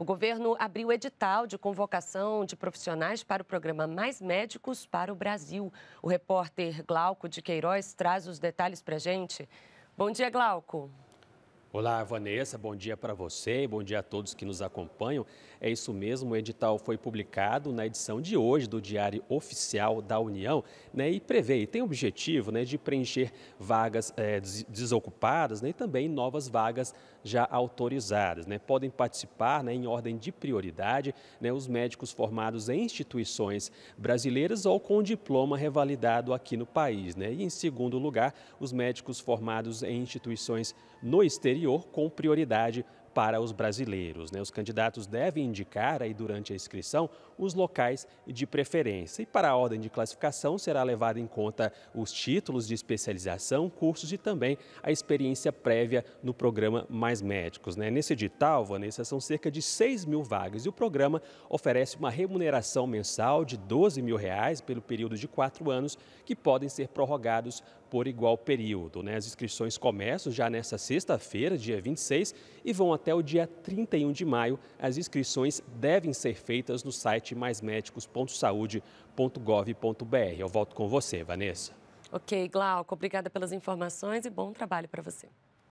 O governo abriu edital de convocação de profissionais para o programa Mais Médicos para o Brasil. O repórter Glauco de Queiroz traz os detalhes para a gente. Bom dia, Glauco. Olá, Vanessa, bom dia para você e bom dia a todos que nos acompanham. É isso mesmo, o edital foi publicado na edição de hoje do Diário Oficial da União né, e prevê, e tem o objetivo né, de preencher vagas é, desocupadas né, e também novas vagas já autorizadas. Né? Podem participar né, em ordem de prioridade né, os médicos formados em instituições brasileiras ou com diploma revalidado aqui no país. Né? E em segundo lugar, os médicos formados em instituições no exterior superior com prioridade para os brasileiros. Né? Os candidatos devem indicar aí durante a inscrição os locais de preferência. E para a ordem de classificação será levado em conta os títulos de especialização, cursos e também a experiência prévia no programa Mais Médicos. Né? Nesse edital, Vanessa, são cerca de 6 mil vagas e o programa oferece uma remuneração mensal de 12 mil reais pelo período de quatro anos, que podem ser prorrogados por igual período. Né? As inscrições começam já nesta sexta-feira, dia 26, e vão até até o dia 31 de maio, as inscrições devem ser feitas no site maismédicos.saude.gov.br. Eu volto com você, Vanessa. Ok, Glauco, obrigada pelas informações e bom trabalho para você.